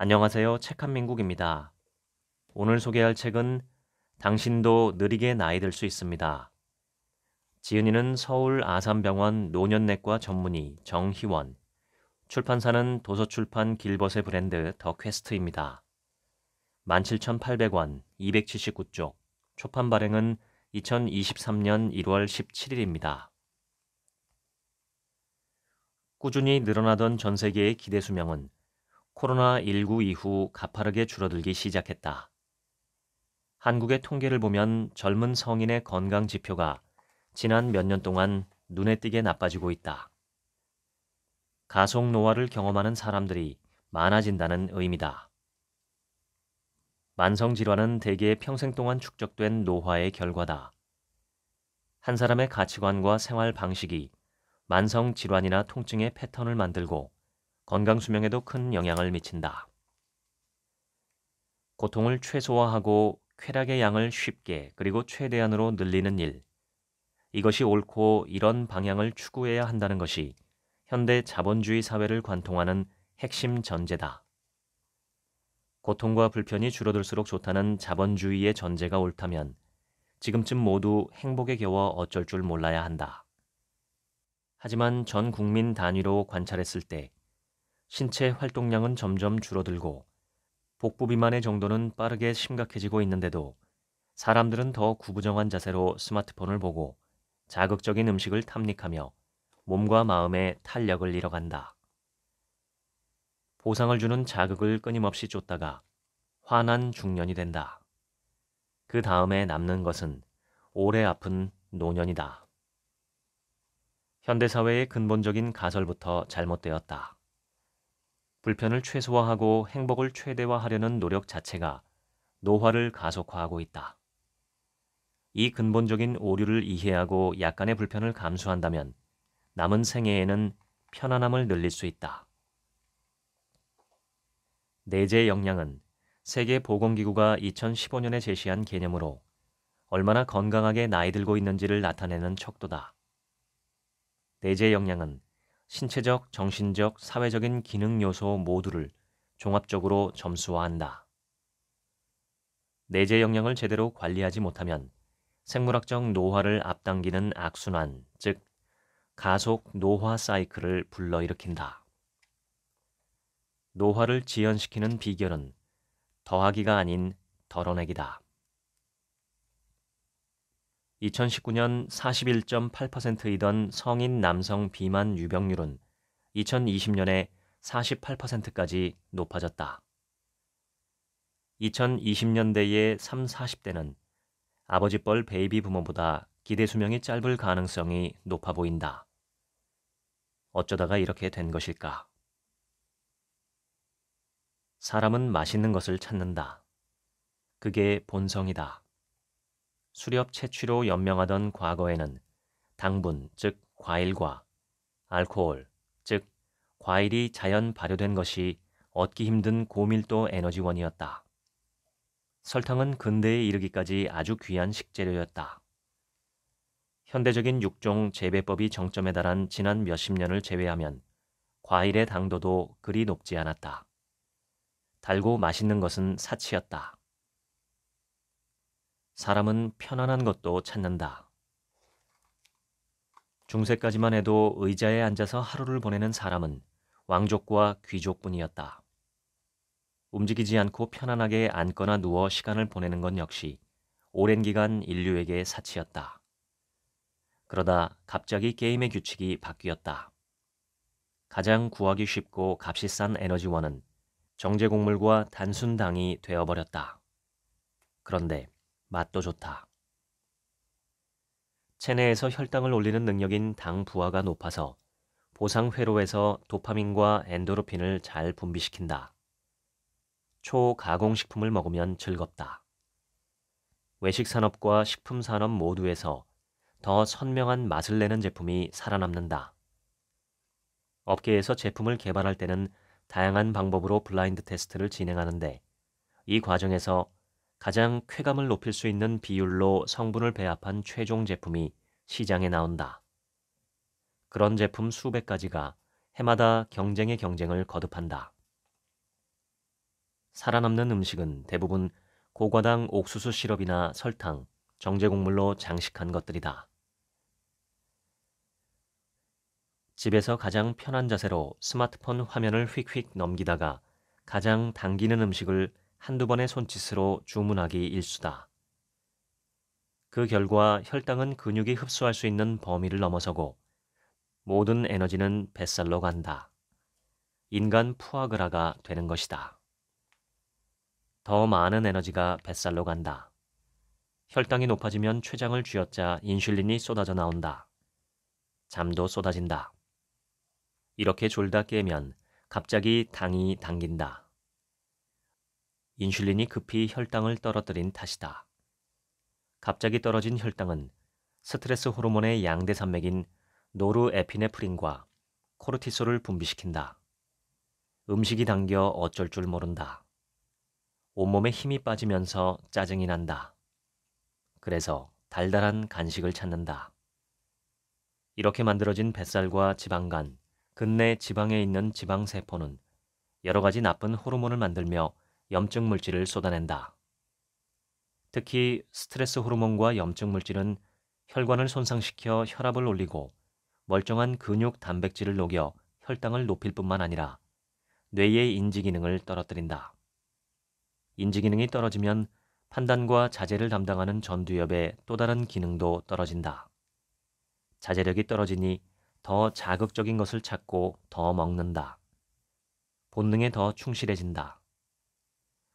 안녕하세요. 책한민국입니다. 오늘 소개할 책은 당신도 느리게 나이 들 수 있습니다. 지은이는 서울 아산병원 노년내과 전문의 정희원, 출판사는 도서출판 길벗의 브랜드 더 퀘스트입니다. 17,800원, 279쪽, 초판 발행은 2023년 1월 17일입니다. 꾸준히 늘어나던 전 세계의 기대 수명은 코로나19 이후 가파르게 줄어들기 시작했다. 한국의 통계를 보면 젊은 성인의 건강 지표가 지난 몇 년 동안 눈에 띄게 나빠지고 있다. 가속 노화를 경험하는 사람들이 많아진다는 의미다. 만성 질환은 대개 평생 동안 축적된 노화의 결과다. 한 사람의 가치관과 생활 방식이 만성 질환이나 통증의 패턴을 만들고 건강 수명에도 큰 영향을 미친다. 고통을 최소화하고 쾌락의 양을 쉽게 그리고 최대한으로 늘리는 일. 이것이 옳고 이런 방향을 추구해야 한다는 것이 현대 자본주의 사회를 관통하는 핵심 전제다. 고통과 불편이 줄어들수록 좋다는 자본주의의 전제가 옳다면 지금쯤 모두 행복에 겨워 어쩔 줄 몰라야 한다. 하지만 전 국민 단위로 관찰했을 때 신체 활동량은 점점 줄어들고 복부 비만의 정도는 빠르게 심각해지고 있는데도 사람들은 더 구부정한 자세로 스마트폰을 보고 자극적인 음식을 탐닉하며 몸과 마음의 탄력을 잃어간다. 보상을 주는 자극을 끊임없이 쫓다가 화난 중년이 된다. 그 다음에 남는 것은 오래 아픈 노년이다. 현대사회의 근본적인 가설부터 잘못되었다. 불편을 최소화하고 행복을 최대화하려는 노력 자체가 노화를 가속화하고 있다. 이 근본적인 오류를 이해하고 약간의 불편을 감수한다면 남은 생애에는 편안함을 늘릴 수 있다. 내재 역량은 세계보건기구가 2015년에 제시한 개념으로 얼마나 건강하게 나이 들고 있는지를 나타내는 척도다. 내재 역량은 신체적, 정신적, 사회적인 기능 요소 모두를 종합적으로 점수화한다. 내재 영역을 제대로 관리하지 못하면 생물학적 노화를 앞당기는 악순환, 즉 가속 노화 사이클을 불러일으킨다. 노화를 지연시키는 비결은 더하기가 아닌 덜어내기다. 2019년 41.8%이던 성인 남성 비만 유병률은 2020년에 48%까지 높아졌다. 2020년대의 3, 40대는 아버지뻘 베이비 부모보다 기대 수명이 짧을 가능성이 높아 보인다. 어쩌다가 이렇게 된 것일까? 사람은 맛있는 것을 찾는다. 그게 본성이다. 수렵 채취로 연명하던 과거에는 당분, 즉 과일과 알코올, 즉 과일이 자연 발효된 것이 얻기 힘든 고밀도 에너지원이었다. 설탕은 근대에 이르기까지 아주 귀한 식재료였다. 현대적인 육종 재배법이 정점에 달한 지난 몇십 년을 제외하면 과일의 당도도 그리 높지 않았다. 달고 맛있는 것은 사치였다. 사람은 편안한 것도 찾는다. 중세까지만 해도 의자에 앉아서 하루를 보내는 사람은 왕족과 귀족뿐이었다. 움직이지 않고 편안하게 앉거나 누워 시간을 보내는 건 역시 오랜 기간 인류에게 사치였다. 그러다 갑자기 게임의 규칙이 바뀌었다. 가장 구하기 쉽고 값이 싼 에너지원은 정제곡물과 단순당이 되어버렸다. 그런데 맛도 좋다. 체내에서 혈당을 올리는 능력인 당 부하가 높아서 보상 회로에서 도파민과 엔도르핀을 잘 분비시킨다. 초가공식품을 먹으면 즐겁다. 외식산업과 식품산업 모두에서 더 선명한 맛을 내는 제품이 살아남는다. 업계에서 제품을 개발할 때는 다양한 방법으로 블라인드 테스트를 진행하는데 이 과정에서 가장 쾌감을 높일 수 있는 비율로 성분을 배합한 최종 제품이 시장에 나온다. 그런 제품 수백 가지가 해마다 경쟁의 경쟁을 거듭한다. 살아남는 음식은 대부분 고과당 옥수수 시럽이나 설탕, 정제곡물로 장식한 것들이다. 집에서 가장 편한 자세로 스마트폰 화면을 휙휙 넘기다가 가장 당기는 음식을 한두 번의 손짓으로 주문하기 일수다. 그 결과 혈당은 근육이 흡수할 수 있는 범위를 넘어서고 모든 에너지는 뱃살로 간다. 인간 푸아그라가 되는 것이다. 더 많은 에너지가 뱃살로 간다. 혈당이 높아지면 췌장을 쥐어짜 인슐린이 쏟아져 나온다. 잠도 쏟아진다. 이렇게 졸다 깨면 갑자기 당이 당긴다. 인슐린이 급히 혈당을 떨어뜨린 탓이다. 갑자기 떨어진 혈당은 스트레스 호르몬의 양대 산맥인 노르에피네프린과 코르티솔을 분비시킨다. 음식이 당겨 어쩔 줄 모른다. 온몸에 힘이 빠지면서 짜증이 난다. 그래서 달달한 간식을 찾는다. 이렇게 만들어진 뱃살과 지방간, 근내 지방에 있는 지방세포는 여러 가지 나쁜 호르몬을 만들며 염증 물질을 쏟아낸다. 특히 스트레스 호르몬과 염증 물질은 혈관을 손상시켜 혈압을 올리고 멀쩡한 근육 단백질을 녹여 혈당을 높일 뿐만 아니라 뇌의 인지 기능을 떨어뜨린다. 인지 기능이 떨어지면 판단과 자제를 담당하는 전두엽의 또 다른 기능도 떨어진다. 자제력이 떨어지니 더 자극적인 것을 찾고 더 먹는다. 본능에 더 충실해진다.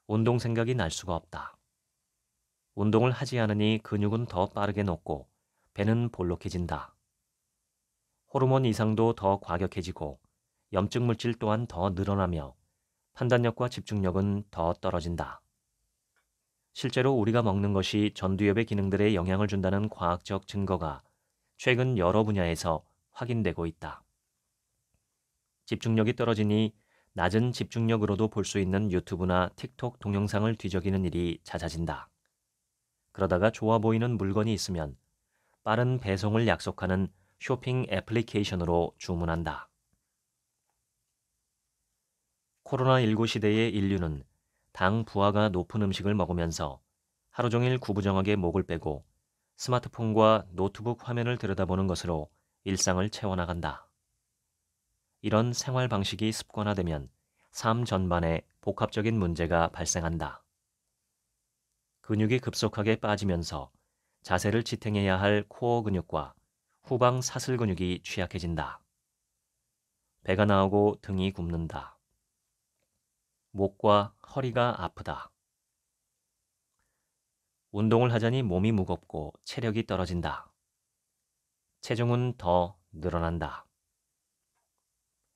운동 생각이 날 수가 없다. 운동을 하지 않으니 근육은 더 빠르게 녹고 배는 볼록해진다. 호르몬 이상도 더 과격해지고 염증 물질 또한 더 늘어나며 판단력과 집중력은 더 떨어진다. 실제로 우리가 먹는 것이 전두엽의 기능들에 영향을 준다는 과학적 증거가 최근 여러 분야에서 확인되고 있다. 집중력이 떨어지니 낮은 집중력으로도 볼 수 있는 유튜브나 틱톡 동영상을 뒤적이는 일이 잦아진다. 그러다가 좋아 보이는 물건이 있으면 빠른 배송을 약속하는 쇼핑 애플리케이션으로 주문한다. 코로나19 시대의 인류는 당 부하가 높은 음식을 먹으면서 하루 종일 구부정하게 목을 빼고 스마트폰과 노트북 화면을 들여다보는 것으로 일상을 채워나간다. 이런 생활 방식이 습관화되면 삶 전반에 복합적인 문제가 발생한다. 근육이 급속하게 빠지면서 자세를 지탱해야 할 코어 근육과 후방 사슬 근육이 취약해진다. 배가 나오고 등이 굽는다. 목과 허리가 아프다. 운동을 하자니 몸이 무겁고 체력이 떨어진다. 체중은 더 늘어난다.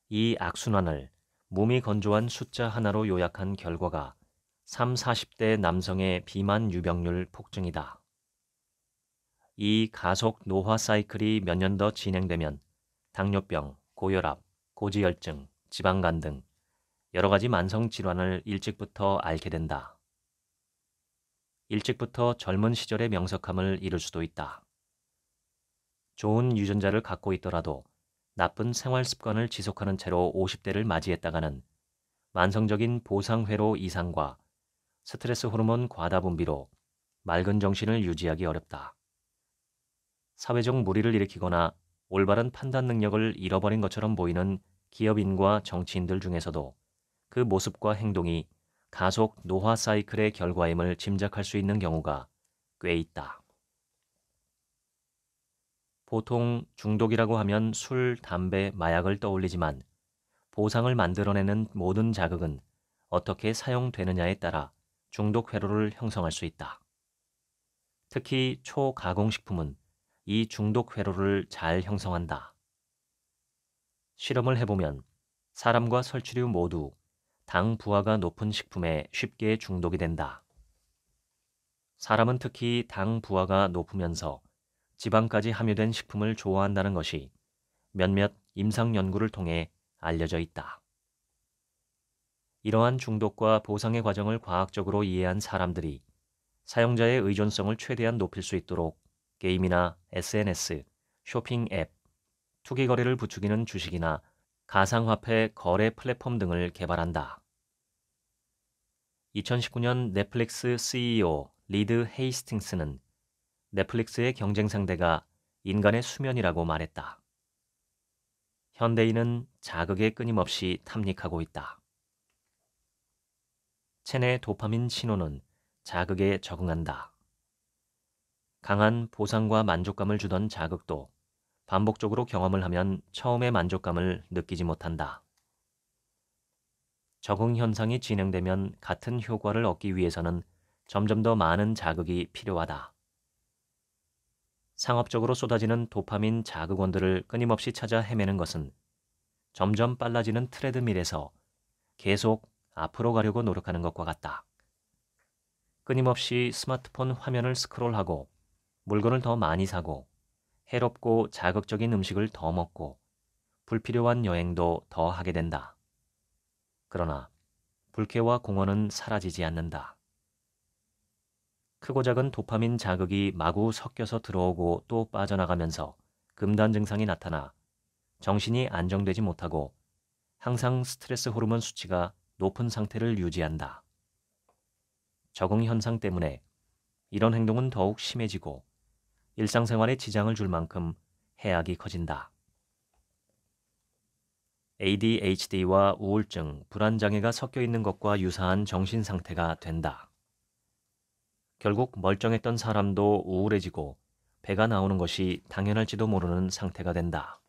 이 악순환을 몸이 건조한 숫자 하나로 요약한 결과가 3, 40대 남성의 비만 유병률 폭증이다. 이 가속 노화 사이클이 몇 년 더 진행되면 당뇨병, 고혈압, 고지혈증, 지방간 등 여러 가지 만성 질환을 일찍부터 알게 된다. 일찍부터 젊은 시절의 명석함을 잃을 수도 있다. 좋은 유전자를 갖고 있더라도 나쁜 생활 습관을 지속하는 채로 50대를 맞이했다가는 만성적인 보상회로 이상과 스트레스 호르몬 과다 분비로 맑은 정신을 유지하기 어렵다. 사회적 무리를 일으키거나 올바른 판단 능력을 잃어버린 것처럼 보이는 기업인과 정치인들 중에서도 그 모습과 행동이 가속 노화 사이클의 결과임을 짐작할 수 있는 경우가 꽤 있다. 보통 중독이라고 하면 술, 담배, 마약을 떠올리지만 보상을 만들어내는 모든 자극은 어떻게 사용되느냐에 따라 중독 회로를 형성할 수 있다. 특히 초가공식품은 이 중독 회로를 잘 형성한다. 실험을 해보면 사람과 설치류 모두 당 부하가 높은 식품에 쉽게 중독이 된다. 사람은 특히 당 부하가 높으면서 지방까지 함유된 식품을 좋아한다는 것이 몇몇 임상 연구를 통해 알려져 있다. 이러한 중독과 보상의 과정을 과학적으로 이해한 사람들이 사용자의 의존성을 최대한 높일 수 있도록 게임이나 SNS, 쇼핑 앱, 투기 거래를 부추기는 주식이나 가상화폐 거래 플랫폼 등을 개발한다. 2019년 넷플릭스 CEO 리드 헤이스팅스는 넷플릭스의 경쟁 상대가 인간의 수면이라고 말했다. 현대인은 자극에 끊임없이 탐닉하고 있다. 체내 도파민 신호는 자극에 적응한다. 강한 보상과 만족감을 주던 자극도 반복적으로 경험을 하면 처음의 만족감을 느끼지 못한다. 적응 현상이 진행되면 같은 효과를 얻기 위해서는 점점 더 많은 자극이 필요하다. 상업적으로 쏟아지는 도파민 자극원들을 끊임없이 찾아 헤매는 것은 점점 빨라지는 트레드밀에서 계속 앞으로 가려고 노력하는 것과 같다. 끊임없이 스마트폰 화면을 스크롤하고 물건을 더 많이 사고 해롭고 자극적인 음식을 더 먹고 불필요한 여행도 더 하게 된다. 그러나 불쾌와 공허는 사라지지 않는다. 크고 작은 도파민 자극이 마구 섞여서 들어오고 또 빠져나가면서 금단 증상이 나타나 정신이 안정되지 못하고 항상 스트레스 호르몬 수치가 높은 상태를 유지한다. 적응 현상 때문에 이런 행동은 더욱 심해지고 일상생활에 지장을 줄 만큼 해악이 커진다. ADHD와 우울증, 불안장애가 섞여 있는 것과 유사한 정신 상태가 된다. 결국 멀쩡했던 사람도 우울해지고 배가 나오는 것이 당연할지도 모르는 상태가 된다.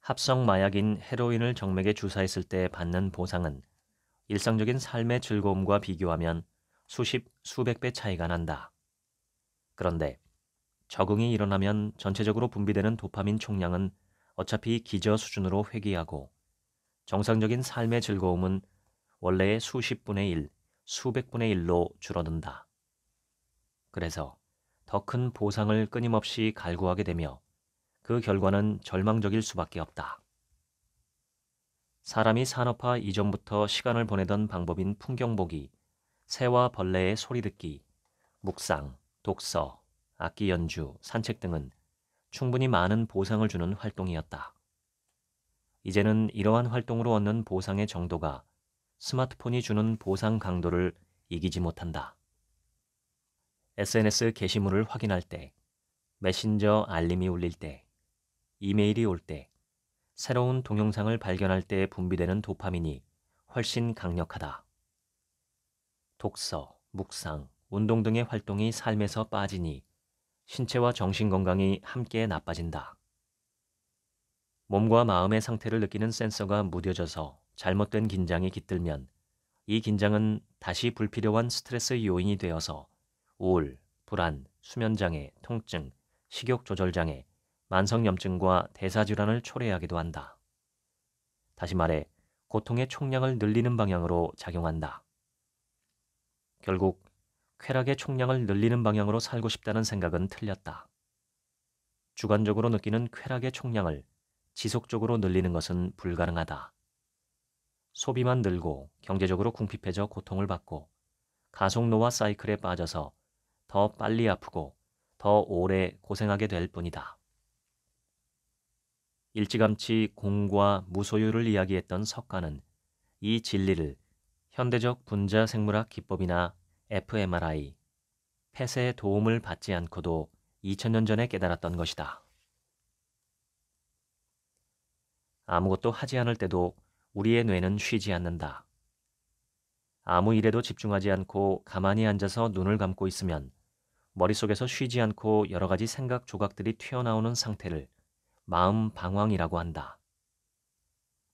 합성 마약인 헤로인을 정맥에 주사했을 때 받는 보상은 일상적인 삶의 즐거움과 비교하면 수십, 수백 배 차이가 난다. 그런데 적응이 일어나면 전체적으로 분비되는 도파민 총량은 어차피 기저 수준으로 회귀하고 정상적인 삶의 즐거움은 원래의 수십 분의 일 수백분의 일로 줄어든다. 그래서 더 큰 보상을 끊임없이 갈구하게 되며 그 결과는 절망적일 수밖에 없다. 사람이 산업화 이전부터 시간을 보내던 방법인 풍경보기, 새와 벌레의 소리 듣기, 묵상, 독서, 악기 연주, 산책 등은 충분히 많은 보상을 주는 활동이었다. 이제는 이러한 활동으로 얻는 보상의 정도가 스마트폰이 주는 보상 강도를 이기지 못한다. SNS 게시물을 확인할 때, 메신저 알림이 울릴 때, 이메일이 올 때, 새로운 동영상을 발견할 때 분비되는 도파민이 훨씬 강력하다. 독서, 묵상, 운동 등의 활동이 삶에서 빠지니 신체와 정신 건강이 함께 나빠진다. 몸과 마음의 상태를 느끼는 센서가 무뎌져서 잘못된 긴장이 깃들면 이 긴장은 다시 불필요한 스트레스 요인이 되어서 우울, 불안, 수면장애, 통증, 식욕조절장애, 만성염증과 대사질환을 초래하기도 한다. 다시 말해, 고통의 총량을 늘리는 방향으로 작용한다. 결국, 쾌락의 총량을 늘리는 방향으로 살고 싶다는 생각은 틀렸다. 주관적으로 느끼는 쾌락의 총량을 지속적으로 늘리는 것은 불가능하다. 소비만 늘고 경제적으로 궁핍해져 고통을 받고 가속노화 사이클에 빠져서 더 빨리 아프고 더 오래 고생하게 될 뿐이다. 일찌감치 공과 무소유를 이야기했던 석가는 이 진리를 현대적 분자 생물학 기법이나 fMRI, 폐쇄의 도움을 받지 않고도 2000년 전에 깨달았던 것이다. 아무것도 하지 않을 때도 우리의 뇌는 쉬지 않는다. 아무 일에도 집중하지 않고 가만히 앉아서 눈을 감고 있으면 머릿속에서 쉬지 않고 여러 가지 생각 조각들이 튀어나오는 상태를 마음 방황이라고 한다.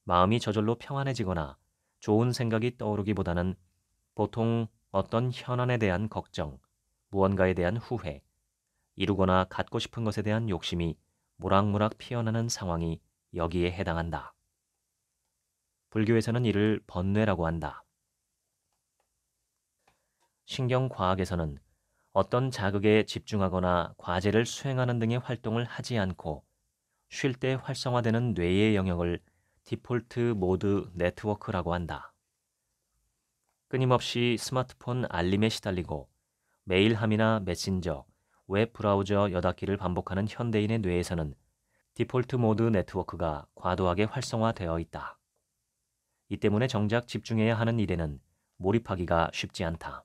마음이 저절로 평안해지거나 좋은 생각이 떠오르기보다는 보통 어떤 현안에 대한 걱정, 무언가에 대한 후회, 이루거나 갖고 싶은 것에 대한 욕심이 모락모락 피어나는 상황이 여기에 해당한다. 불교에서는 이를 번뇌라고 한다. 신경과학에서는 어떤 자극에 집중하거나 과제를 수행하는 등의 활동을 하지 않고 쉴 때 활성화되는 뇌의 영역을 디폴트 모드 네트워크라고 한다. 끊임없이 스마트폰 알림에 시달리고 메일함이나 메신저, 웹 브라우저 여닫기를 반복하는 현대인의 뇌에서는 디폴트 모드 네트워크가 과도하게 활성화되어 있다. 이 때문에 정작 집중해야 하는 일에는 몰입하기가 쉽지 않다.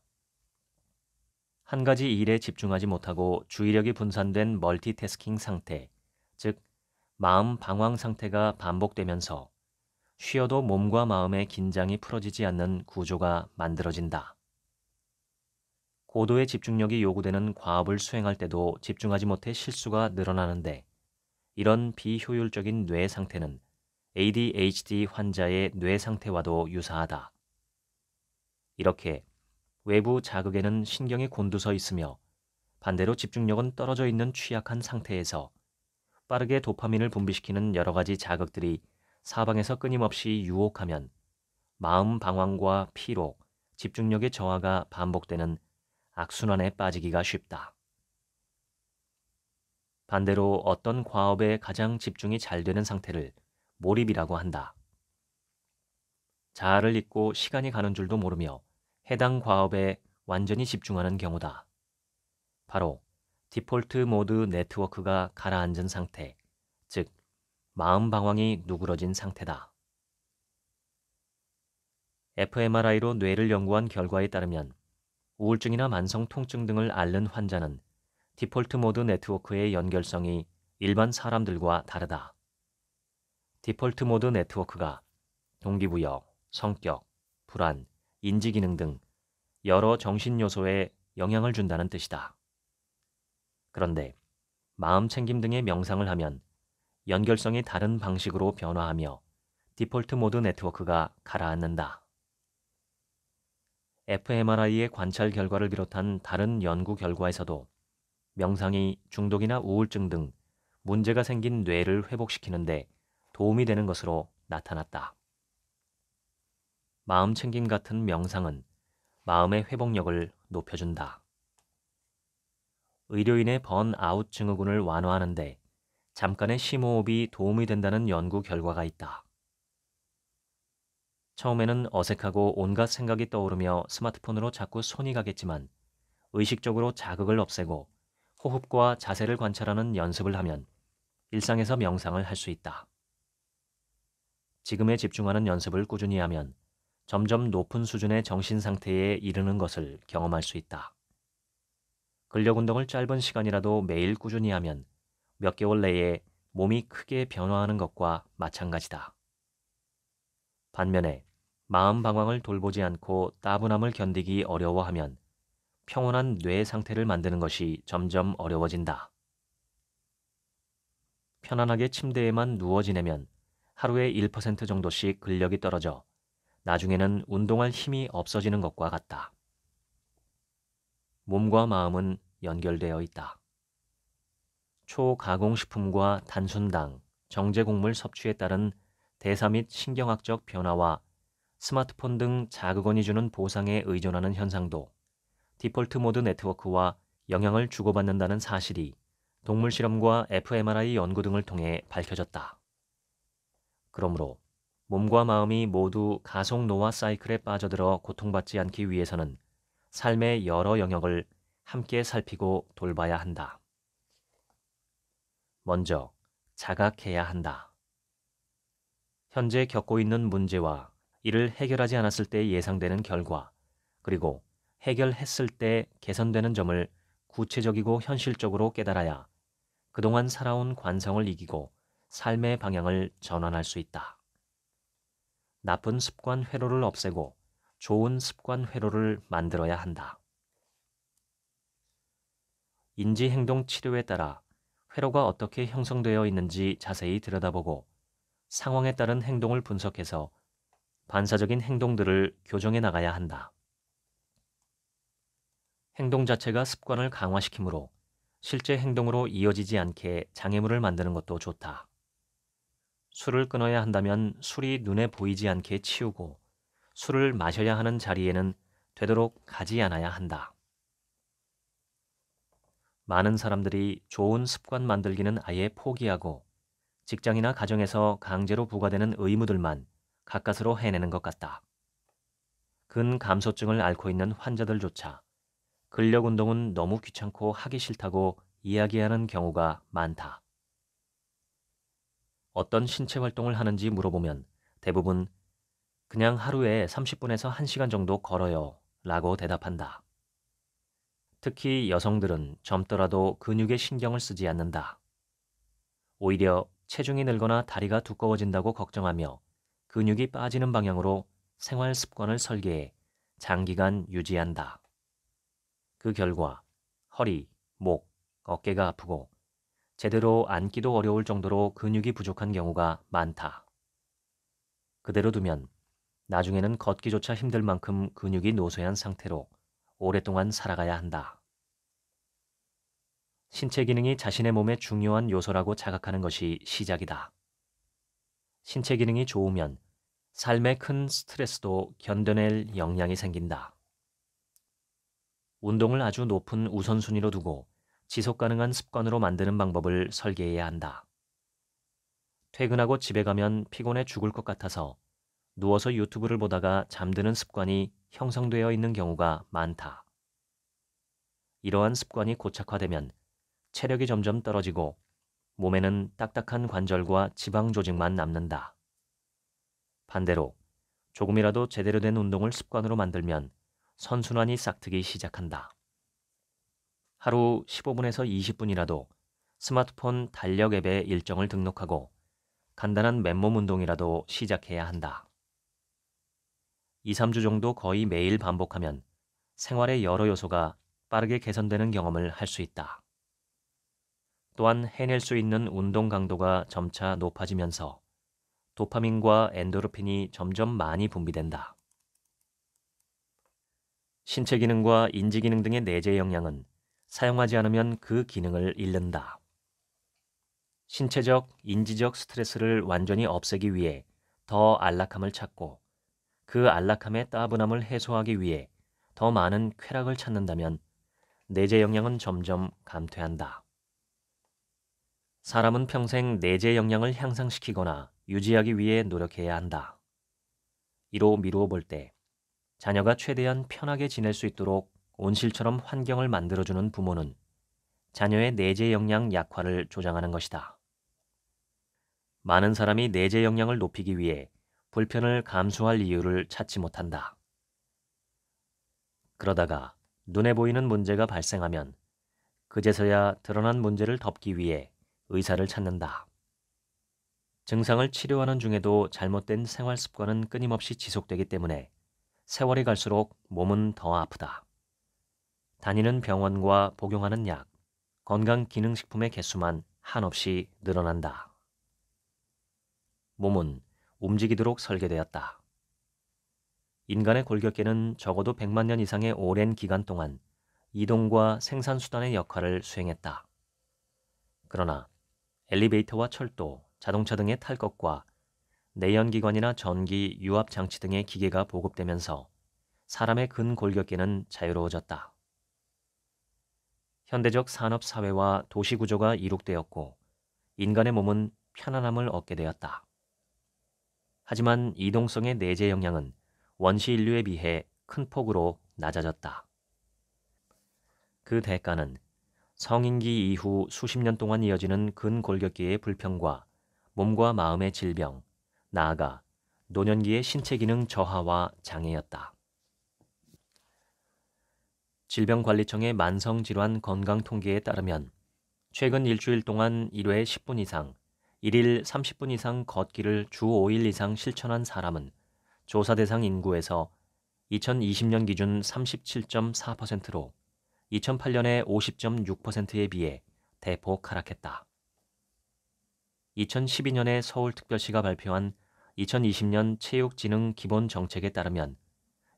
한 가지 일에 집중하지 못하고 주의력이 분산된 멀티태스킹 상태, 즉 마음 방황 상태가 반복되면서 쉬어도 몸과 마음의 긴장이 풀어지지 않는 구조가 만들어진다. 고도의 집중력이 요구되는 과업을 수행할 때도 집중하지 못해 실수가 늘어나는데 이런 비효율적인 뇌 상태는 ADHD 환자의 뇌 상태와도 유사하다. 이렇게 외부 자극에는 신경이 곤두서 있으며 반대로 집중력은 떨어져 있는 취약한 상태에서 빠르게 도파민을 분비시키는 여러 가지 자극들이 사방에서 끊임없이 유혹하면 마음 방황과 피로, 집중력의 저하가 반복되는 악순환에 빠지기가 쉽다. 반대로 어떤 과업에 가장 집중이 잘 되는 상태를 몰입이라고 한다. 자아를 잊고 시간이 가는 줄도 모르며 해당 과업에 완전히 집중하는 경우다. 바로 디폴트 모드 네트워크가 가라앉은 상태, 즉 마음 방황이 누그러진 상태다. fMRI로 뇌를 연구한 결과에 따르면 우울증이나 만성 통증 등을 앓는 환자는 디폴트 모드 네트워크의 연결성이 일반 사람들과 다르다. 디폴트 모드 네트워크가 동기부여, 성격, 불안, 인지 기능 등 여러 정신 요소에 영향을 준다는 뜻이다. 그런데 마음 챙김 등의 명상을 하면 연결성이 다른 방식으로 변화하며 디폴트 모드 네트워크가 가라앉는다. fMRI의 관찰 결과를 비롯한 다른 연구 결과에서도 명상이 중독이나 우울증 등 문제가 생긴 뇌를 회복시키는데 도움이 되는 것으로 나타났다. 마음 챙김 같은 명상은 마음의 회복력을 높여준다. 의료인의 번아웃 증후군을 완화하는데 잠깐의 심호흡이 도움이 된다는 연구 결과가 있다. 처음에는 어색하고 온갖 생각이 떠오르며 스마트폰으로 자꾸 손이 가겠지만 의식적으로 자극을 없애고 호흡과 자세를 관찰하는 연습을 하면 일상에서 명상을 할 수 있다. 지금에 집중하는 연습을 꾸준히 하면 점점 높은 수준의 정신 상태에 이르는 것을 경험할 수 있다. 근력 운동을 짧은 시간이라도 매일 꾸준히 하면 몇 개월 내에 몸이 크게 변화하는 것과 마찬가지다. 반면에 마음 방황을 돌보지 않고 따분함을 견디기 어려워하면 평온한 뇌 상태를 만드는 것이 점점 어려워진다. 편안하게 침대에만 누워 지내면 하루에 1% 정도씩 근력이 떨어져 나중에는 운동할 힘이 없어지는 것과 같다. 몸과 마음은 연결되어 있다. 초가공식품과 단순당, 정제곡물 섭취에 따른 대사 및 신경학적 변화와 스마트폰 등 자극원이 주는 보상에 의존하는 현상도 디폴트 모드 네트워크와 영향을 주고받는다는 사실이 동물 실험과 fMRI 연구 등을 통해 밝혀졌다. 그러므로 몸과 마음이 모두 가속 노화 사이클에 빠져들어 고통받지 않기 위해서는 삶의 여러 영역을 함께 살피고 돌봐야 한다. 먼저 자각해야 한다. 현재 겪고 있는 문제와 이를 해결하지 않았을 때 예상되는 결과, 그리고 해결했을 때 개선되는 점을 구체적이고 현실적으로 깨달아야 그동안 살아온 관성을 이기고 삶의 방향을 전환할 수 있다. 나쁜 습관 회로를 없애고 좋은 습관 회로를 만들어야 한다. 인지행동 치료에 따라 회로가 어떻게 형성되어 있는지 자세히 들여다보고 상황에 따른 행동을 분석해서 반사적인 행동들을 교정해 나가야 한다. 행동 자체가 습관을 강화시키므로 실제 행동으로 이어지지 않게 장애물을 만드는 것도 좋다. 술을 끊어야 한다면 술이 눈에 보이지 않게 치우고 술을 마셔야 하는 자리에는 되도록 가지 않아야 한다. 많은 사람들이 좋은 습관 만들기는 아예 포기하고 직장이나 가정에서 강제로 부과되는 의무들만 가까스로 해내는 것 같다. 근 감소증을 앓고 있는 환자들조차 근력 운동은 너무 귀찮고 하기 싫다고 이야기하는 경우가 많다. 어떤 신체 활동을 하는지 물어보면 대부분 그냥 하루에 30분에서 1시간 정도 걸어요 라고 대답한다. 특히 여성들은 젊더라도 근육에 신경을 쓰지 않는다. 오히려 체중이 늘거나 다리가 두꺼워진다고 걱정하며 근육이 빠지는 방향으로 생활 습관을 설계해 장기간 유지한다. 그 결과 허리, 목, 어깨가 아프고 제대로 앉기도 어려울 정도로 근육이 부족한 경우가 많다. 그대로 두면 나중에는 걷기조차 힘들 만큼 근육이 노쇠한 상태로 오랫동안 살아가야 한다. 신체 기능이 자신의 몸의 중요한 요소라고 자각하는 것이 시작이다. 신체 기능이 좋으면 삶의 큰 스트레스도 견뎌낼 역량이 생긴다. 운동을 아주 높은 우선순위로 두고 지속 가능한 습관으로 만드는 방법을 설계해야 한다. 퇴근하고 집에 가면 피곤해 죽을 것 같아서 누워서 유튜브를 보다가 잠드는 습관이 형성되어 있는 경우가 많다. 이러한 습관이 고착화되면 체력이 점점 떨어지고 몸에는 딱딱한 관절과 지방 조직만 남는다. 반대로 조금이라도 제대로 된 운동을 습관으로 만들면 선순환이 싹트기 시작한다. 하루 15분에서 20분이라도 스마트폰 달력 앱에 일정을 등록하고 간단한 맨몸 운동이라도 시작해야 한다. 2, 3주 정도 거의 매일 반복하면 생활의 여러 요소가 빠르게 개선되는 경험을 할 수 있다. 또한 해낼 수 있는 운동 강도가 점차 높아지면서 도파민과 엔도르핀이 점점 많이 분비된다. 신체 기능과 인지 기능 등의 내재 영향은 사용하지 않으면 그 기능을 잃는다. 신체적, 인지적 스트레스를 완전히 없애기 위해 더 안락함을 찾고 그 안락함의 따분함을 해소하기 위해 더 많은 쾌락을 찾는다면 내재 역량은 점점 감퇴한다. 사람은 평생 내재 역량을 향상시키거나 유지하기 위해 노력해야 한다. 이로 미루어 볼 때 자녀가 최대한 편하게 지낼 수 있도록 온실처럼 환경을 만들어주는 부모는 자녀의 내재 역량 약화를 조장하는 것이다. 많은 사람이 내재 역량을 높이기 위해 불편을 감수할 이유를 찾지 못한다. 그러다가 눈에 보이는 문제가 발생하면 그제서야 드러난 문제를 덮기 위해 의사를 찾는다. 증상을 치료하는 중에도 잘못된 생활 습관은 끊임없이 지속되기 때문에 세월이 갈수록 몸은 더 아프다. 다니는 병원과 복용하는 약, 건강기능식품의 개수만 한없이 늘어난다. 몸은 움직이도록 설계되었다. 인간의 골격계는 적어도 100만 년 이상의 오랜 기간 동안 이동과 생산수단의 역할을 수행했다. 그러나 엘리베이터와 철도, 자동차 등의 탈것과 내연기관이나 전기, 유압장치 등의 기계가 보급되면서 사람의 근골격계는 자유로워졌다. 현대적 산업 사회와 도시 구조가 이룩되었고 인간의 몸은 편안함을 얻게 되었다. 하지만 이동성의 내재 영향은 원시 인류에 비해 큰 폭으로 낮아졌다. 그 대가는 성인기 이후 수십 년 동안 이어지는 근골격계의 불평과 몸과 마음의 질병, 나아가 노년기의 신체 기능 저하와 장애였다. 질병관리청의 만성질환 건강통계에 따르면 최근 일주일 동안 1회 10분 이상, 1일 30분 이상 걷기를 주 5일 이상 실천한 사람은 조사 대상 인구에서 2020년 기준 37.4%로 2 0 0 8년에 50.6%에 비해 대폭 하락했다. 2012년에 서울특별시가 발표한 2020년 체육진흥 기본 정책에 따르면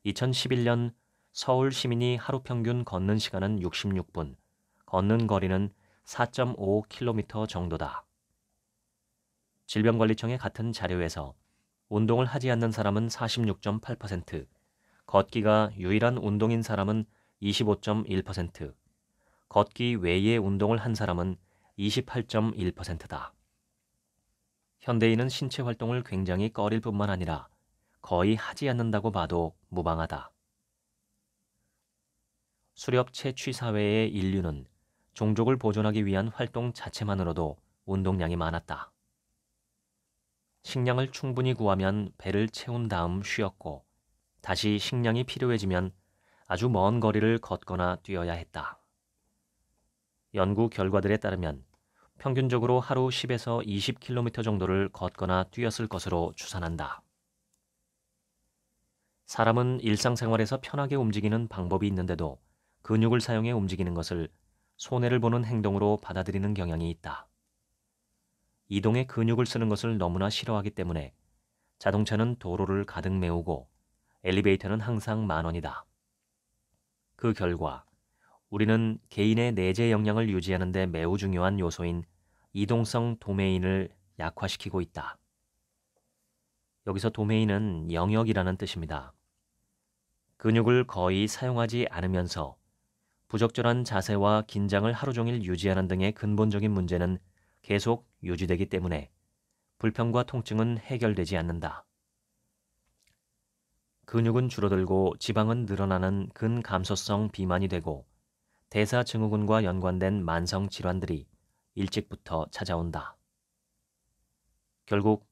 2011년 서울 시민이 하루 평균 걷는 시간은 66분, 걷는 거리는 4.5km 정도다. 질병관리청의 같은 자료에서 운동을 하지 않는 사람은 46.8%, 걷기가 유일한 운동인 사람은 25.1%, 걷기 외의 운동을 한 사람은 28.1%다. 현대인은 신체 활동을 굉장히 꺼릴 뿐만 아니라 거의 하지 않는다고 봐도 무방하다. 수렵 채취 사회의 인류는 종족을 보존하기 위한 활동 자체만으로도 운동량이 많았다. 식량을 충분히 구하면 배를 채운 다음 쉬었고 다시 식량이 필요해지면 아주 먼 거리를 걷거나 뛰어야 했다. 연구 결과들에 따르면 평균적으로 하루 10에서 20km 정도를 걷거나 뛰었을 것으로 추산한다. 사람은 일상생활에서 편하게 움직이는 방법이 있는데도 근육을 사용해 움직이는 것을 손해를 보는 행동으로 받아들이는 경향이 있다. 이동에 근육을 쓰는 것을 너무나 싫어하기 때문에 자동차는 도로를 가득 메우고 엘리베이터는 항상 만 원이다. 그 결과 우리는 개인의 내재 역량을 유지하는 데 매우 중요한 요소인 이동성 도메인을 약화시키고 있다. 여기서 도메인은 영역이라는 뜻입니다. 근육을 거의 사용하지 않으면서 부적절한 자세와 긴장을 하루 종일 유지하는 등의 근본적인 문제는 계속 유지되기 때문에 불편과 통증은 해결되지 않는다. 근육은 줄어들고 지방은 늘어나는 근감소성 비만이 되고 대사증후군과 연관된 만성 질환들이 일찍부터 찾아온다. 결국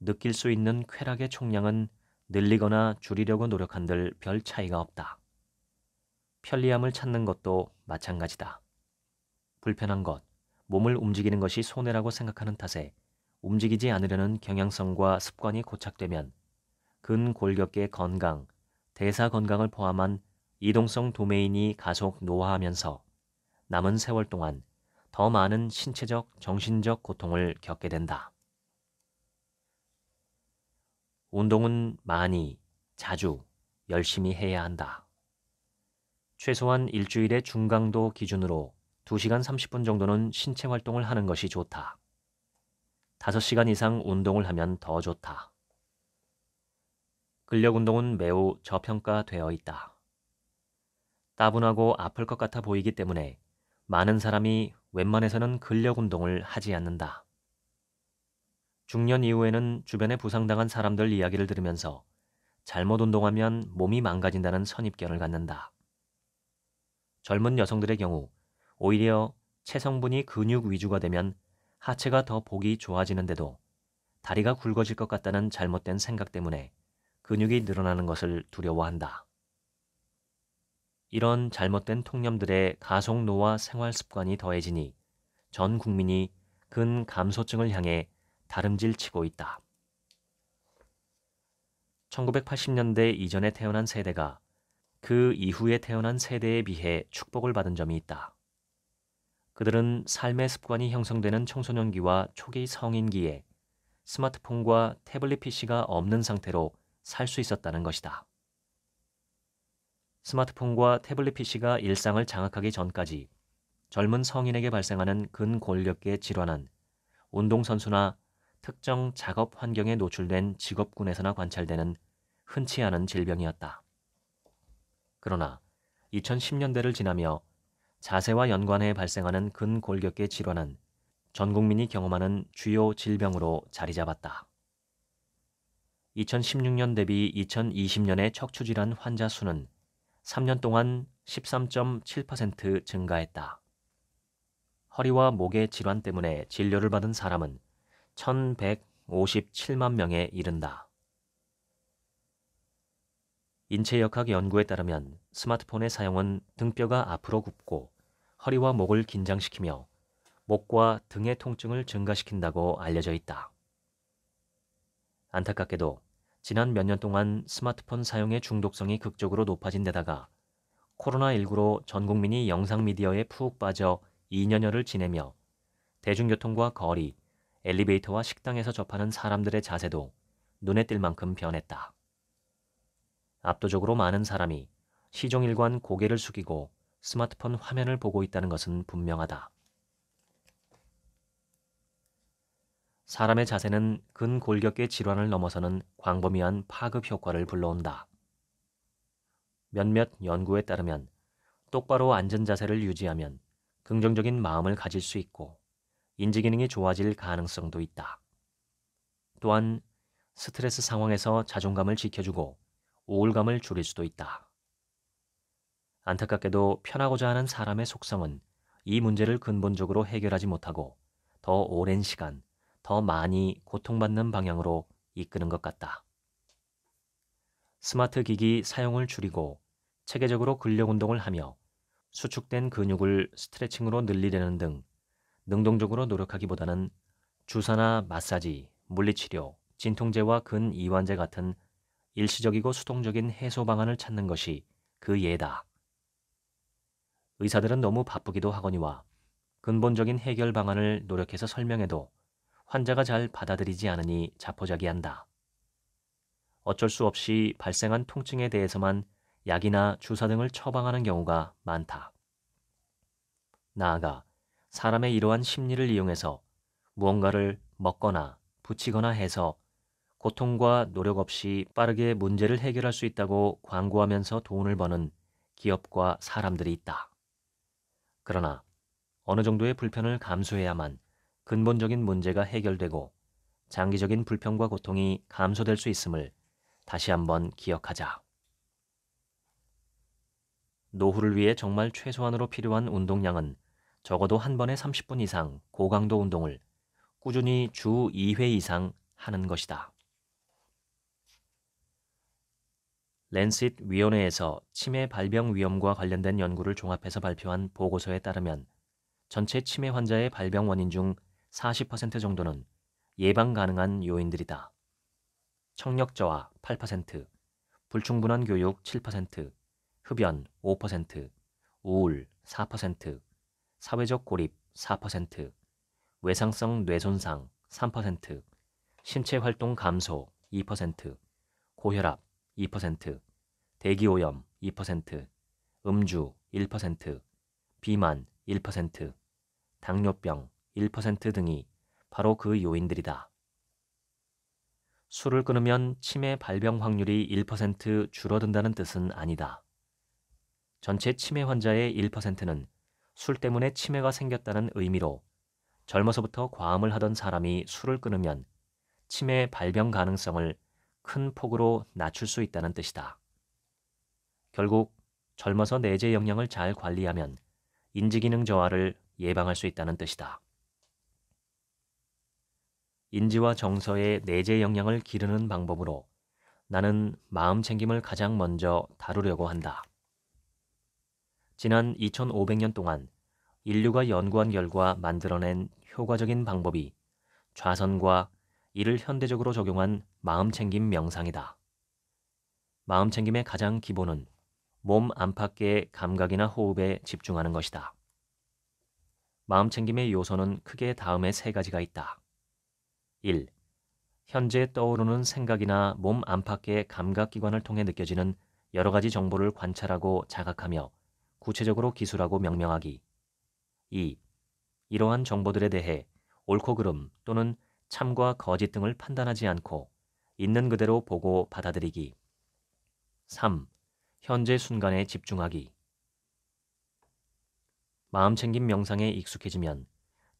느낄 수 있는 쾌락의 총량은 늘리거나 줄이려고 노력한들 별 차이가 없다. 편리함을 찾는 것도 마찬가지다. 불편한 것, 몸을 움직이는 것이 손해라고 생각하는 탓에 움직이지 않으려는 경향성과 습관이 고착되면 근골격계 건강, 대사 건강을 포함한 이동성 도메인이 가속 노화하면서 남은 세월 동안 더 많은 신체적, 정신적 고통을 겪게 된다. 운동은 많이, 자주, 열심히 해야 한다. 최소한 일주일의 중강도 기준으로 2시간 30분 정도는 신체 활동을 하는 것이 좋다. 5시간 이상 운동을 하면 더 좋다. 근력 운동은 매우 저평가되어 있다. 따분하고 아플 것 같아 보이기 때문에 많은 사람이 웬만해서는 근력 운동을 하지 않는다. 중년 이후에는 주변에 부상당한 사람들 이야기를 들으면서 잘못 운동하면 몸이 망가진다는 선입견을 갖는다. 젊은 여성들의 경우 오히려 체성분이 근육 위주가 되면 하체가 더 보기 좋아지는데도 다리가 굵어질 것 같다는 잘못된 생각 때문에 근육이 늘어나는 것을 두려워한다. 이런 잘못된 통념들의 가속노화 생활 습관이 더해지니 전 국민이 근 감소증을 향해 다름질치고 있다. 1980년대 이전에 태어난 세대가 그 이후에 태어난 세대에 비해 축복을 받은 점이 있다. 그들은 삶의 습관이 형성되는 청소년기와 초기 성인기에 스마트폰과 태블릿 PC가 없는 상태로 살 수 있었다는 것이다. 스마트폰과 태블릿 PC가 일상을 장악하기 전까지 젊은 성인에게 발생하는 근골격계 질환은 운동선수나 특정 작업 환경에 노출된 직업군에서나 관찰되는 흔치 않은 질병이었다. 그러나 2010년대를 지나며 자세와 연관해 발생하는 근골격계 질환은 전 국민이 경험하는 주요 질병으로 자리 잡았다. 2016년 대비 2020년의 척추질환 환자 수는 3년 동안 13.7% 증가했다. 허리와 목의 질환 때문에 진료를 받은 사람은 1,157만 명에 이른다. 인체역학 연구에 따르면 스마트폰의 사용은 등뼈가 앞으로 굽고 허리와 목을 긴장시키며 목과 등의 통증을 증가시킨다고 알려져 있다. 안타깝게도 지난 몇 년 동안 스마트폰 사용의 중독성이 극적으로 높아진 데다가 코로나19로 전 국민이 영상 미디어에 푹 빠져 2년여를 지내며 대중교통과 거리, 엘리베이터와 식당에서 접하는 사람들의 자세도 눈에 띌 만큼 변했다. 압도적으로 많은 사람이 시종일관 고개를 숙이고 스마트폰 화면을 보고 있다는 것은 분명하다. 사람의 자세는 근골격계 질환을 넘어서는 광범위한 파급 효과를 불러온다. 몇몇 연구에 따르면 똑바로 앉은 자세를 유지하면 긍정적인 마음을 가질 수 있고 인지 기능이 좋아질 가능성도 있다. 또한 스트레스 상황에서 자존감을 지켜주고 우울감을 줄일 수도 있다. 안타깝게도 편하고자 하는 사람의 속성은 이 문제를 근본적으로 해결하지 못하고 더 오랜 시간, 더 많이 고통받는 방향으로 이끄는 것 같다. 스마트 기기 사용을 줄이고 체계적으로 근력 운동을 하며 수축된 근육을 스트레칭으로 늘리려는 등 능동적으로 노력하기보다는 주사나 마사지, 물리치료, 진통제와 근이완제 같은 일시적이고 수동적인 해소 방안을 찾는 것이 그 예다. 의사들은 너무 바쁘기도 하거니와 근본적인 해결 방안을 노력해서 설명해도 환자가 잘 받아들이지 않으니 자포자기한다. 어쩔 수 없이 발생한 통증에 대해서만 약이나 주사 등을 처방하는 경우가 많다. 나아가 사람의 이러한 심리를 이용해서 무언가를 먹거나 붙이거나 해서 고통과 노력 없이 빠르게 문제를 해결할 수 있다고 광고하면서 돈을 버는 기업과 사람들이 있다. 그러나 어느 정도의 불편을 감수해야만 근본적인 문제가 해결되고 장기적인 불편과 고통이 감소될 수 있음을 다시 한번 기억하자. 노후를 위해 정말 최소한으로 필요한 운동량은 적어도 한 번에 30분 이상 고강도 운동을 꾸준히 주 2회 이상 하는 것이다. 랜싯 위원회에서 치매 발병 위험과 관련된 연구를 종합해서 발표한 보고서에 따르면 전체 치매 환자의 발병 원인 중 40% 정도는 예방 가능한 요인들이다. 청력 저하 8%, 불충분한 교육 7%, 흡연 5%, 우울 4%, 사회적 고립 4%, 외상성 뇌손상 3%, 신체 활동 감소 2%, 고혈압 2%, 대기오염 2%, 음주 1%, 비만 1%, 당뇨병 1% 등이 바로 그 요인들이다. 술을 끊으면 치매 발병 확률이 1% 줄어든다는 뜻은 아니다. 전체 치매 환자의 1%는 술 때문에 치매가 생겼다는 의미로 젊어서부터 과음을 하던 사람이 술을 끊으면 치매 발병 가능성을 큰 폭으로 낮출 수 있다는 뜻이다. 결국 젊어서 내재 역량을 잘 관리하면 인지기능 저하를 예방할 수 있다는 뜻이다. 인지와 정서의 내재 역량을 기르는 방법으로 나는 마음 챙김을 가장 먼저 다루려고 한다. 지난 2500년 동안 인류가 연구한 결과 만들어낸 효과적인 방법이 좌선과 이를 현대적으로 적용한 마음챙김 명상이다. 마음챙김의 가장 기본은 몸 안팎의 감각이나 호흡에 집중하는 것이다. 마음챙김의 요소는 크게 다음의 세 가지가 있다. 1. 현재 떠오르는 생각이나 몸 안팎의 감각기관을 통해 느껴지는 여러 가지 정보를 관찰하고 자각하며 구체적으로 기술하고 명명하기. 2. 이러한 정보들에 대해 옳고 그름 또는 참과 거짓 등을 판단하지 않고 있는 그대로 보고 받아들이기. 3. 현재 순간에 집중하기. 마음챙김 명상에 익숙해지면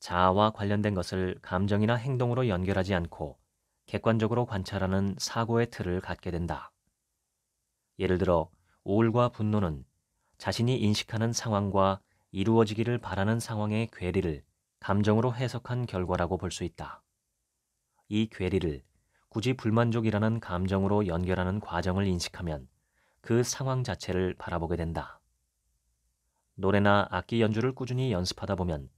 자아와 관련된 것을 감정이나 행동으로 연결하지 않고 객관적으로 관찰하는 사고의 틀을 갖게 된다. 예를 들어 우울과 분노는 자신이 인식하는 상황과 이루어지기를 바라는 상황의 괴리를 감정으로 해석한 결과라고 볼 수 있다. 이 괴리를 굳이 불만족이라는 감정으로 연결하는 과정을 인식하면 그 상황 자체를 바라보게 된다. 노래나 악기 연주를 꾸준히 연습하다 보면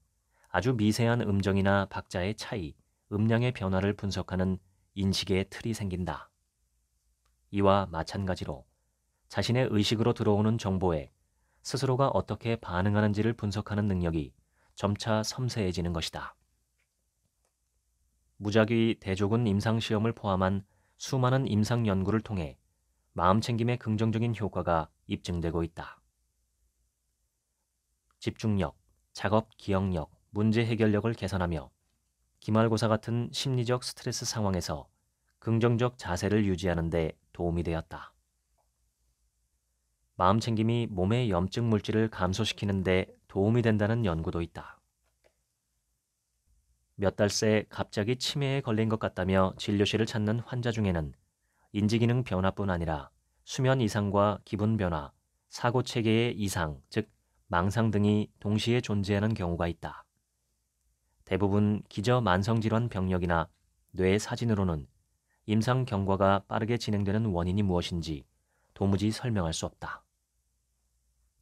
아주 미세한 음정이나 박자의 차이, 음량의 변화를 분석하는 인식의 틀이 생긴다. 이와 마찬가지로 자신의 의식으로 들어오는 정보에 스스로가 어떻게 반응하는지를 분석하는 능력이 점차 섬세해지는 것이다. 무작위 대조군 임상시험을 포함한 수많은 임상 연구를 통해 마음챙김의 긍정적인 효과가 입증되고 있다. 집중력, 작업 기억력, 문제 해결력을 개선하며 기말고사 같은 심리적 스트레스 상황에서 긍정적 자세를 유지하는 데 도움이 되었다. 마음챙김이 몸의 염증 물질을 감소시키는 데 도움이 된다는 연구도 있다. 몇달새 갑자기 치매에 걸린 것 같다며 진료실을 찾는 환자 중에는 인지기능 변화뿐 아니라 수면 이상과 기분 변화, 사고 체계의 이상, 즉 망상 등이 동시에 존재하는 경우가 있다. 대부분 기저 만성질환 병력이나 뇌 사진으로는 임상 경과가 빠르게 진행되는 원인이 무엇인지 도무지 설명할 수 없다.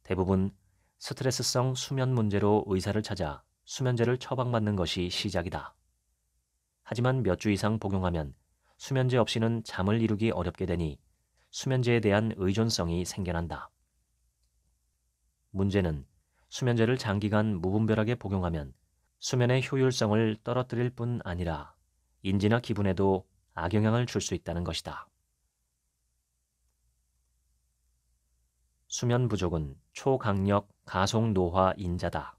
대부분 스트레스성 수면 문제로 의사를 찾아 수면제를 처방받는 것이 시작이다. 하지만 몇 주 이상 복용하면 수면제 없이는 잠을 이루기 어렵게 되니 수면제에 대한 의존성이 생겨난다. 문제는 수면제를 장기간 무분별하게 복용하면 수면의 효율성을 떨어뜨릴 뿐 아니라 인지나 기분에도 악영향을 줄 수 있다는 것이다. 수면 부족은 초강력 가속 노화 인자다.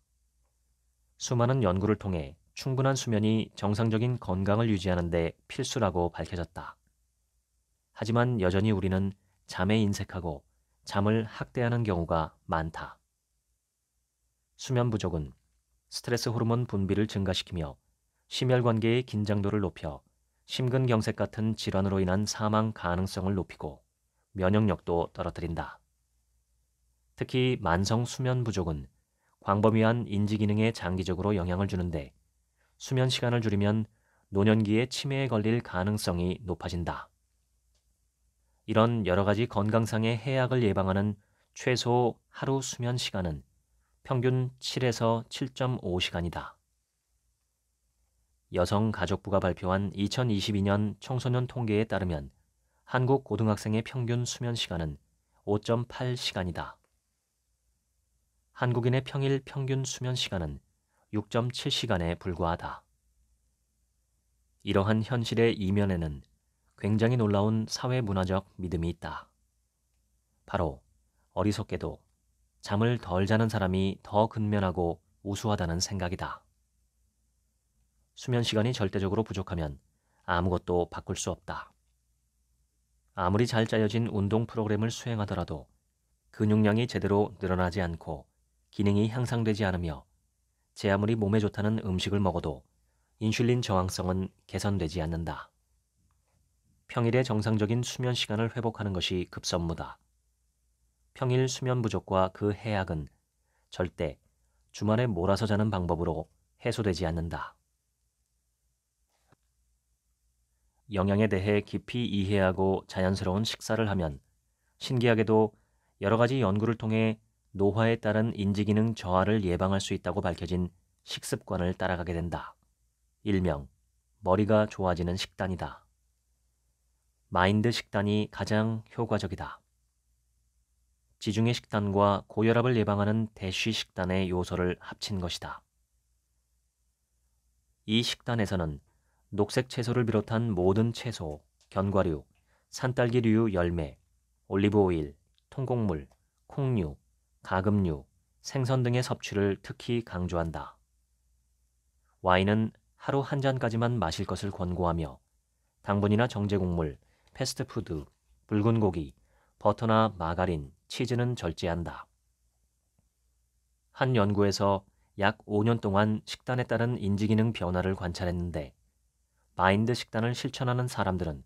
수많은 연구를 통해 충분한 수면이 정상적인 건강을 유지하는 데 필수라고 밝혀졌다. 하지만 여전히 우리는 잠에 인색하고 잠을 학대하는 경우가 많다. 수면 부족은 스트레스 호르몬 분비를 증가시키며 심혈관계의 긴장도를 높여 심근경색 같은 질환으로 인한 사망 가능성을 높이고 면역력도 떨어뜨린다. 특히 만성 수면 부족은 광범위한 인지 기능에 장기적으로 영향을 주는데 수면 시간을 줄이면 노년기에 치매에 걸릴 가능성이 높아진다. 이런 여러 가지 건강상의 해악을 예방하는 최소 하루 수면 시간은 평균 7에서 7.5시간이다. 여성가족부가 발표한 2022년 청소년 통계에 따르면 한국 고등학생의 평균 수면 시간은 5.8시간이다. 한국인의 평일 평균 수면 시간은 6.7시간에 불과하다. 이러한 현실의 이면에는 굉장히 놀라운 사회 문화적 믿음이 있다. 바로 어리석게도 잠을 덜 자는 사람이 더 근면하고 우수하다는 생각이다. 수면 시간이 절대적으로 부족하면 아무것도 바꿀 수 없다. 아무리 잘 짜여진 운동 프로그램을 수행하더라도 근육량이 제대로 늘어나지 않고 기능이 향상되지 않으며 제 아무리 몸에 좋다는 음식을 먹어도 인슐린 저항성은 개선되지 않는다. 평일에 정상적인 수면 시간을 회복하는 것이 급선무다. 평일 수면 부족과 그 해악은 절대 주말에 몰아서 자는 방법으로 해소되지 않는다. 영양에 대해 깊이 이해하고 자연스러운 식사를 하면 신기하게도 여러 가지 연구를 통해 노화에 따른 인지기능 저하를 예방할 수 있다고 밝혀진 식습관을 따라가게 된다. 일명 머리가 좋아지는 식단이다. 마인드 식단이 가장 효과적이다. 지중해 식단과 고혈압을 예방하는 대쉬 식단의 요소를 합친 것이다. 이 식단에서는 녹색 채소를 비롯한 모든 채소, 견과류, 산딸기류 열매, 올리브오일, 통곡물, 콩류, 가금류, 생선 등의 섭취를 특히 강조한다. 와인은 하루 한 잔까지만 마실 것을 권고하며 당분이나 정제곡물, 패스트푸드, 붉은 고기, 버터나 마가린, 치즈는 절제한다. 한 연구에서 약 5년 동안 식단에 따른 인지기능 변화를 관찰했는데 마인드 식단을 실천하는 사람들은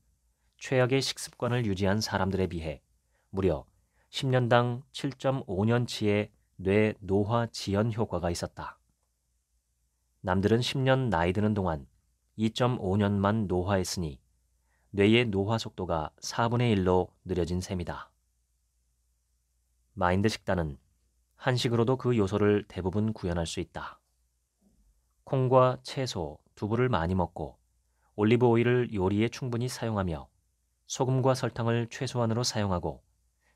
최악의 식습관을 유지한 사람들에 비해 무려 10년당 7.5년치의 뇌 노화 지연 효과가 있었다. 남들은 10년 나이 드는 동안 2.5년만 노화했으니 뇌의 노화 속도가 4분의 1로 느려진 셈이다. 마인드 식단은 한식으로도 그 요소를 대부분 구현할 수 있다. 콩과 채소, 두부를 많이 먹고 올리브 오일을 요리에 충분히 사용하며 소금과 설탕을 최소한으로 사용하고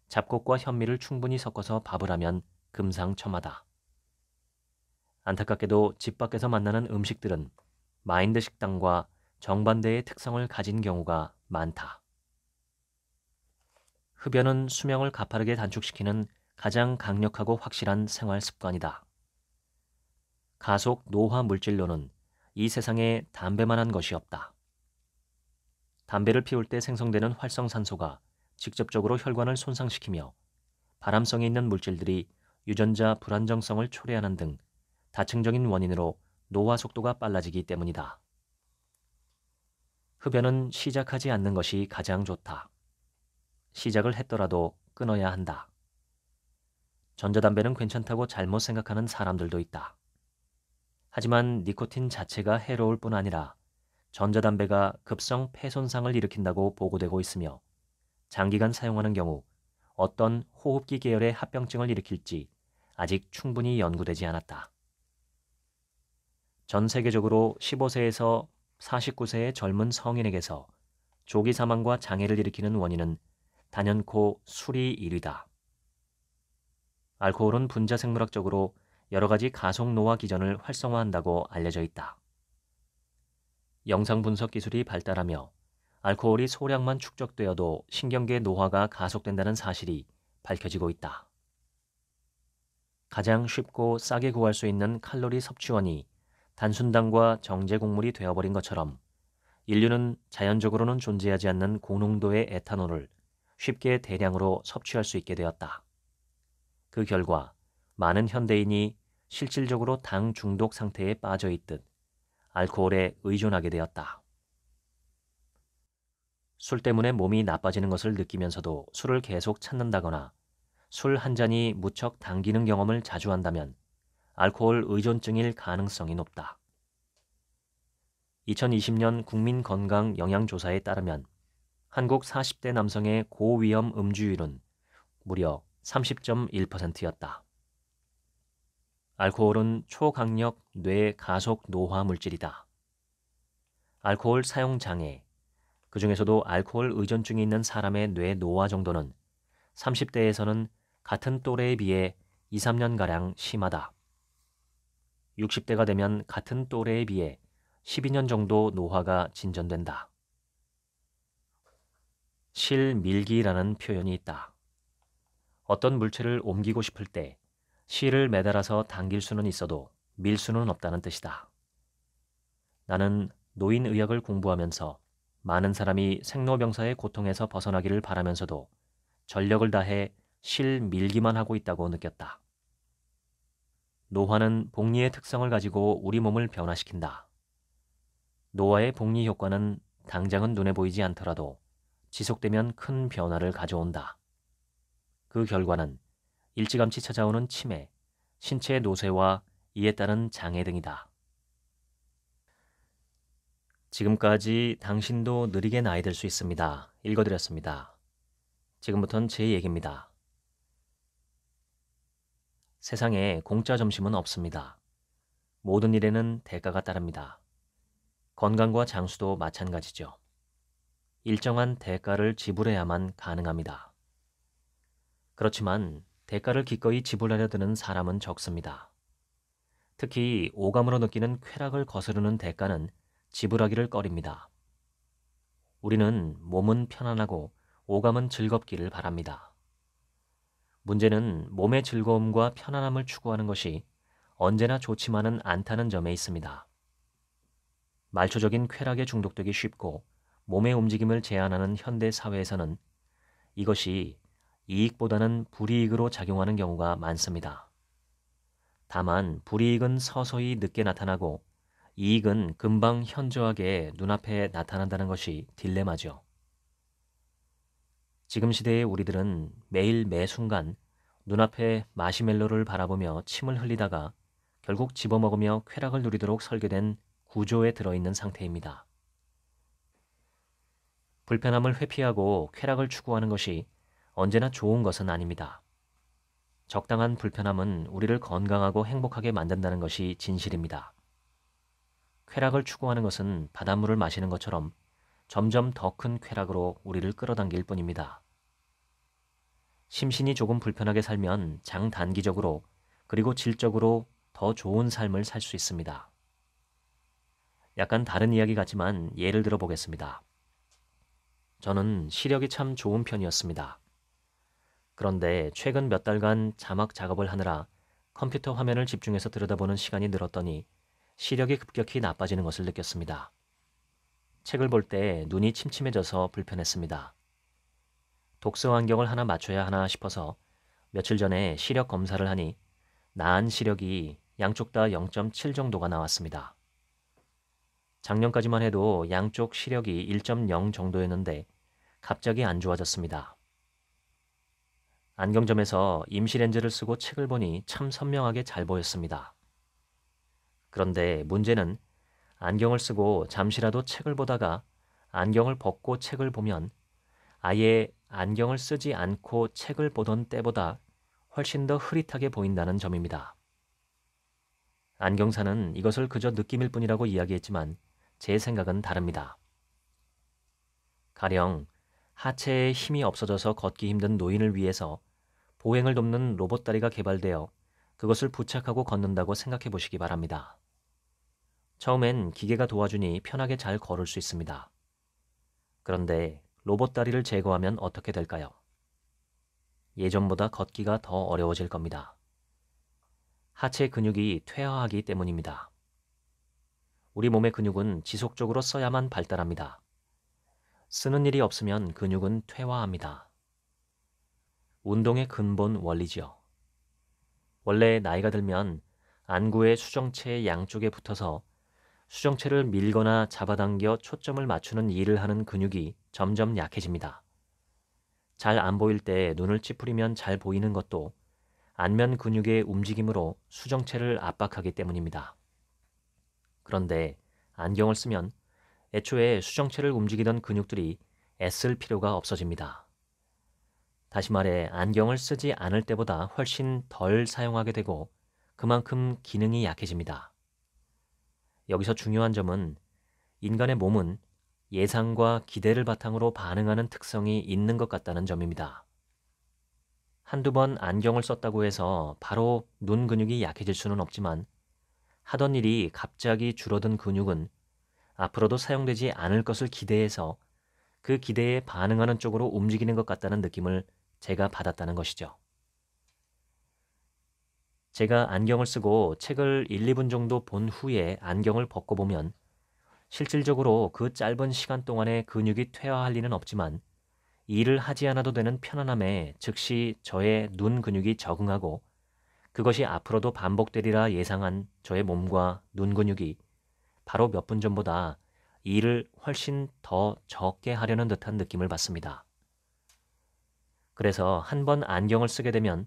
잡곡과 현미를 충분히 섞어서 밥을 하면 금상첨화다. 안타깝게도 집 밖에서 만나는 음식들은 마인드 식당과 정반대의 특성을 가진 경우가 많다. 흡연은 수명을 가파르게 단축시키는 가장 강력하고 확실한 생활 습관이다. 가속 노화 물질로는 이 세상에 담배만한 것이 없다. 담배를 피울 때 생성되는 활성산소가 직접적으로 혈관을 손상시키며 발암성에 있는 물질들이 유전자 불안정성을 초래하는 등 다층적인 원인으로 노화 속도가 빨라지기 때문이다. 흡연은 시작하지 않는 것이 가장 좋다. 시작을 했더라도 끊어야 한다. 전자담배는 괜찮다고 잘못 생각하는 사람들도 있다. 하지만 니코틴 자체가 해로울 뿐 아니라 전자담배가 급성 폐손상을 일으킨다고 보고되고 있으며 장기간 사용하는 경우 어떤 호흡기 계열의 합병증을 일으킬지 아직 충분히 연구되지 않았다. 전 세계적으로 15세에서 49세의 젊은 성인에게서 조기 사망과 장애를 일으키는 원인은 단연코 술이 1위다. 알코올은 분자 생물학적으로 여러 가지 가속 노화 기전을 활성화한다고 알려져 있다. 영상 분석 기술이 발달하며 알코올이 소량만 축적되어도 신경계 노화가 가속된다는 사실이 밝혀지고 있다. 가장 쉽고 싸게 구할 수 있는 칼로리 섭취원이 단순당과 정제 곡물이 되어버린 것처럼 인류는 자연적으로는 존재하지 않는 고농도의 에탄올을 쉽게 대량으로 섭취할 수 있게 되었다. 그 결과 많은 현대인이 실질적으로 당 중독 상태에 빠져 있듯 알코올에 의존하게 되었다. 술 때문에 몸이 나빠지는 것을 느끼면서도 술을 계속 찾는다거나 술 한 잔이 무척 당기는 경험을 자주 한다면 알코올 의존증일 가능성이 높다. 2020년 국민건강영양조사에 따르면 한국 40대 남성의 고위험 음주율은 무려 30.1%였다. 알코올은 초강력 뇌 가속 노화 물질이다. 알코올 사용 장애, 그 중에서도 알코올 의존증이 있는 사람의 뇌 노화 정도는 30대에서는 같은 또래에 비해 2, 3년가량 심하다. 60대가 되면 같은 또래에 비해 12년 정도 노화가 진전된다. 실밀기라는 표현이 있다. 어떤 물체를 옮기고 싶을 때 실을 매달아서 당길 수는 있어도 밀 수는 없다는 뜻이다. 나는 노인의학을 공부하면서 많은 사람이 생로병사의 고통에서 벗어나기를 바라면서도 전력을 다해 실 밀기만 하고 있다고 느꼈다. 노화는 복리의 특성을 가지고 우리 몸을 변화시킨다. 노화의 복리 효과는 당장은 눈에 보이지 않더라도 지속되면 큰 변화를 가져온다. 그 결과는 일찌감치 찾아오는 치매, 신체의 노쇠와 이에 따른 장애 등이다. 지금까지 당신도 느리게 나이 들 수 있습니다. 읽어드렸습니다. 지금부터는 제 얘기입니다. 세상에 공짜 점심은 없습니다. 모든 일에는 대가가 따릅니다. 건강과 장수도 마찬가지죠. 일정한 대가를 지불해야만 가능합니다. 그렇지만 대가를 기꺼이 지불하려 드는 사람은 적습니다. 특히 오감으로 느끼는 쾌락을 거스르는 대가는 지불하기를 꺼립니다. 우리는 몸은 편안하고 오감은 즐겁기를 바랍니다. 문제는 몸의 즐거움과 편안함을 추구하는 것이 언제나 좋지만은 않다는 점에 있습니다. 말초적인 쾌락에 중독되기 쉽고 몸의 움직임을 제한하는 현대 사회에서는 이것이 이익보다는 불이익으로 작용하는 경우가 많습니다. 다만 불이익은 서서히 늦게 나타나고 이익은 금방 현저하게 눈앞에 나타난다는 것이 딜레마죠. 지금 시대의 우리들은 매일 매 순간 눈앞에 마시멜로를 바라보며 침을 흘리다가 결국 집어먹으며 쾌락을 누리도록 설계된 구조에 들어있는 상태입니다. 불편함을 회피하고 쾌락을 추구하는 것이 언제나 좋은 것은 아닙니다. 적당한 불편함은 우리를 건강하고 행복하게 만든다는 것이 진실입니다. 쾌락을 추구하는 것은 바닷물을 마시는 것처럼 점점 더 큰 쾌락으로 우리를 끌어당길 뿐입니다. 심신이 조금 불편하게 살면 장단기적으로 그리고 질적으로 더 좋은 삶을 살 수 있습니다. 약간 다른 이야기 같지만 예를 들어 보겠습니다. 저는 시력이 참 좋은 편이었습니다. 그런데 최근 몇 달간 자막 작업을 하느라 컴퓨터 화면을 집중해서 들여다보는 시간이 늘었더니 시력이 급격히 나빠지는 것을 느꼈습니다. 책을 볼 때 눈이 침침해져서 불편했습니다. 독서 환경을 하나 맞춰야 하나 싶어서 며칠 전에 시력 검사를 하니 나은 시력이 양쪽 다 0.7 정도가 나왔습니다. 작년까지만 해도 양쪽 시력이 1.0 정도였는데 갑자기 안 좋아졌습니다. 안경점에서 임시렌즈를 쓰고 책을 보니 참 선명하게 잘 보였습니다. 그런데 문제는 안경을 쓰고 잠시라도 책을 보다가 안경을 벗고 책을 보면 아예 안경을 쓰지 않고 책을 보던 때보다 훨씬 더 흐릿하게 보인다는 점입니다. 안경사는 이것을 그저 느낌일 뿐이라고 이야기했지만 제 생각은 다릅니다. 가령 하체에 힘이 없어져서 걷기 힘든 노인을 위해서 보행을 돕는 로봇 다리가 개발되어 그것을 부착하고 걷는다고 생각해 보시기 바랍니다. 처음엔 기계가 도와주니 편하게 잘 걸을 수 있습니다. 그런데 로봇 다리를 제거하면 어떻게 될까요? 예전보다 걷기가 더 어려워질 겁니다. 하체 근육이 퇴화하기 때문입니다. 우리 몸의 근육은 지속적으로 써야만 발달합니다. 쓰는 일이 없으면 근육은 퇴화합니다. 운동의 근본 원리지요. 원래 나이가 들면 안구의 수정체 양쪽에 붙어서 수정체를 밀거나 잡아당겨 초점을 맞추는 일을 하는 근육이 점점 약해집니다. 잘 안 보일 때 눈을 찌푸리면 잘 보이는 것도 안면 근육의 움직임으로 수정체를 압박하기 때문입니다. 그런데 안경을 쓰면 애초에 수정체를 움직이던 근육들이 애쓸 필요가 없어집니다. 다시 말해 안경을 쓰지 않을 때보다 훨씬 덜 사용하게 되고 그만큼 기능이 약해집니다. 여기서 중요한 점은 인간의 몸은 예상과 기대를 바탕으로 반응하는 특성이 있는 것 같다는 점입니다. 한두 번 안경을 썼다고 해서 바로 눈 근육이 약해질 수는 없지만 하던 일이 갑자기 줄어든 근육은 앞으로도 사용되지 않을 것을 기대해서 그 기대에 반응하는 쪽으로 움직이는 것 같다는 느낌을 제가 받았다는 것이죠. 제가 안경을 쓰고 책을 1, 2분 정도 본 후에 안경을 벗고 보면 실질적으로 그 짧은 시간 동안에 근육이 퇴화할 리는 없지만 일을 하지 않아도 되는 편안함에 즉시 저의 눈 근육이 적응하고 그것이 앞으로도 반복되리라 예상한 저의 몸과 눈 근육이 바로 몇 분 전보다 일을 훨씬 더 적게 하려는 듯한 느낌을 받습니다. 그래서 한 번 안경을 쓰게 되면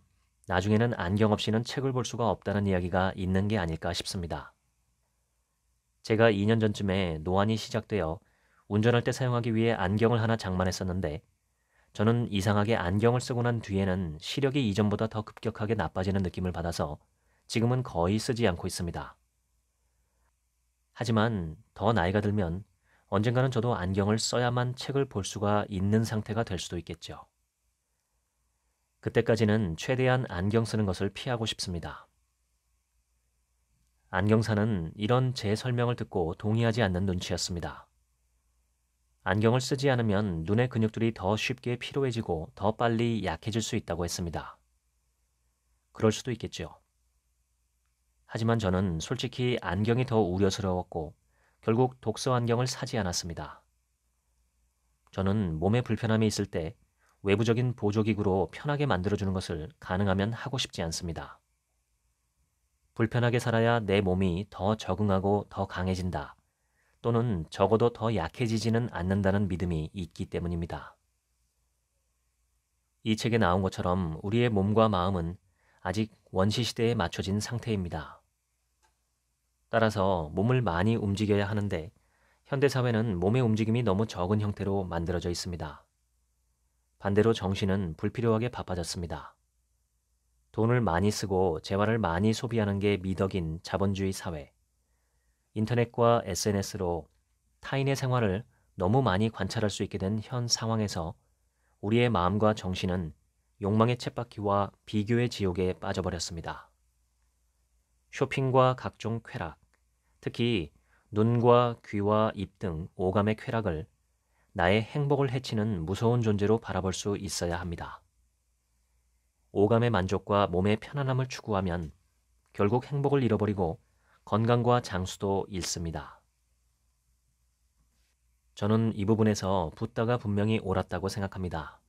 나중에는 안경 없이는 책을 볼 수가 없다는 이야기가 있는 게 아닐까 싶습니다. 제가 2년 전쯤에 노안이 시작되어 운전할 때 사용하기 위해 안경을 하나 장만했었는데 저는 이상하게 안경을 쓰고 난 뒤에는 시력이 이전보다 더 급격하게 나빠지는 느낌을 받아서 지금은 거의 쓰지 않고 있습니다. 하지만 더 나이가 들면 언젠가는 저도 안경을 써야만 책을 볼 수가 있는 상태가 될 수도 있겠죠. 그때까지는 최대한 안경 쓰는 것을 피하고 싶습니다. 안경사는 이런 제 설명을 듣고 동의하지 않는 눈치였습니다. 안경을 쓰지 않으면 눈의 근육들이 더 쉽게 피로해지고 더 빨리 약해질 수 있다고 했습니다. 그럴 수도 있겠죠. 하지만 저는 솔직히 안경이 더 우려스러웠고 결국 독서 안경을 사지 않았습니다. 저는 몸에 불편함이 있을 때 외부적인 보조기구로 편하게 만들어주는 것을 가능하면 하고 싶지 않습니다. 불편하게 살아야 내 몸이 더 적응하고 더 강해진다. 또는 적어도 더 약해지지는 않는다는 믿음이 있기 때문입니다. 이 책에 나온 것처럼 우리의 몸과 마음은 아직 원시시대에 맞춰진 상태입니다. 따라서 몸을 많이 움직여야 하는데 현대사회는 몸의 움직임이 너무 적은 형태로 만들어져 있습니다. 반대로 정신은 불필요하게 바빠졌습니다. 돈을 많이 쓰고 재화를 많이 소비하는 게 미덕인 자본주의 사회. 인터넷과 SNS로 타인의 생활을 너무 많이 관찰할 수 있게 된 현 상황에서 우리의 마음과 정신은 욕망의 쳇바퀴와 비교의 지옥에 빠져버렸습니다. 쇼핑과 각종 쾌락, 특히 눈과 귀와 입 등 오감의 쾌락을 나의 행복을 해치는 무서운 존재로 바라볼 수 있어야 합니다. 오감의 만족과 몸의 편안함을 추구하면 결국 행복을 잃어버리고 건강과 장수도 잃습니다. 저는 이 부분에서 붓다가 분명히 옳았다고 생각합니다.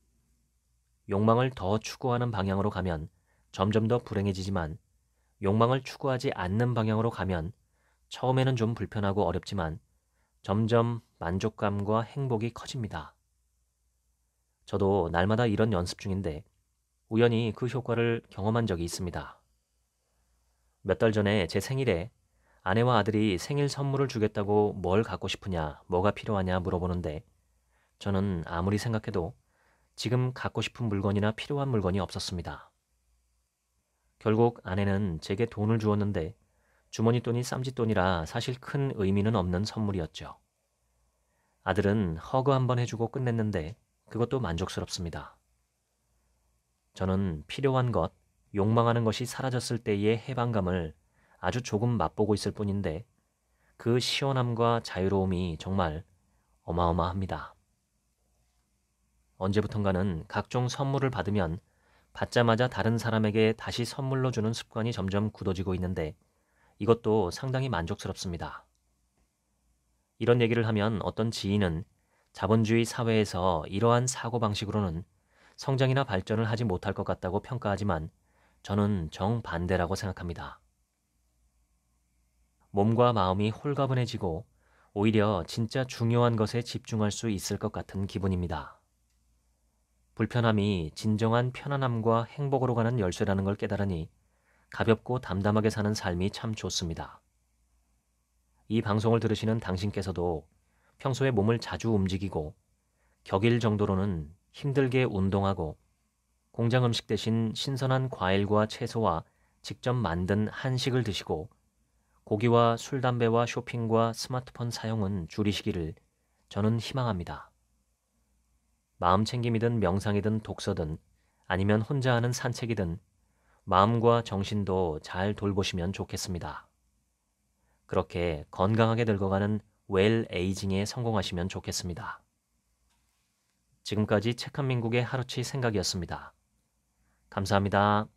욕망을 더 추구하는 방향으로 가면 점점 더 불행해지지만 욕망을 추구하지 않는 방향으로 가면 처음에는 좀 불편하고 어렵지만 점점 만족감과 행복이 커집니다. 저도 날마다 이런 연습 중인데 우연히 그 효과를 경험한 적이 있습니다. 몇 달 전에 제 생일에 아내와 아들이 생일 선물을 주겠다고 뭘 갖고 싶으냐, 뭐가 필요하냐 물어보는데 저는 아무리 생각해도 지금 갖고 싶은 물건이나 필요한 물건이 없었습니다. 결국 아내는 제게 돈을 주었는데 주머니 돈이 쌈짓돈이라 사실 큰 의미는 없는 선물이었죠. 아들은 허그 한번 해주고 끝냈는데 그것도 만족스럽습니다. 저는 필요한 것, 욕망하는 것이 사라졌을 때의 해방감을 아주 조금 맛보고 있을 뿐인데 그 시원함과 자유로움이 정말 어마어마합니다. 언제부턴가는 각종 선물을 받으면 받자마자 다른 사람에게 다시 선물로 주는 습관이 점점 굳어지고 있는데 이것도 상당히 만족스럽습니다. 이런 얘기를 하면 어떤 지인은 자본주의 사회에서 이러한 사고방식으로는 성장이나 발전을 하지 못할 것 같다고 평가하지만 저는 정반대라고 생각합니다. 몸과 마음이 홀가분해지고 오히려 진짜 중요한 것에 집중할 수 있을 것 같은 기분입니다. 불편함이 진정한 편안함과 행복으로 가는 열쇠라는 걸 깨달으니 가볍고 담담하게 사는 삶이 참 좋습니다. 이 방송을 들으시는 당신께서도 평소에 몸을 자주 움직이고 격일 정도로는 힘들게 운동하고 공장 음식 대신 신선한 과일과 채소와 직접 만든 한식을 드시고 고기와 술, 담배와 쇼핑과 스마트폰 사용은 줄이시기를 저는 희망합니다. 마음 챙김이든 명상이든 독서든 아니면 혼자 하는 산책이든 마음과 정신도 잘 돌보시면 좋겠습니다. 그렇게 건강하게 늙어가는 웰 에이징에 성공하시면 좋겠습니다. 지금까지 책한민국의 하루치 생각이었습니다. 감사합니다.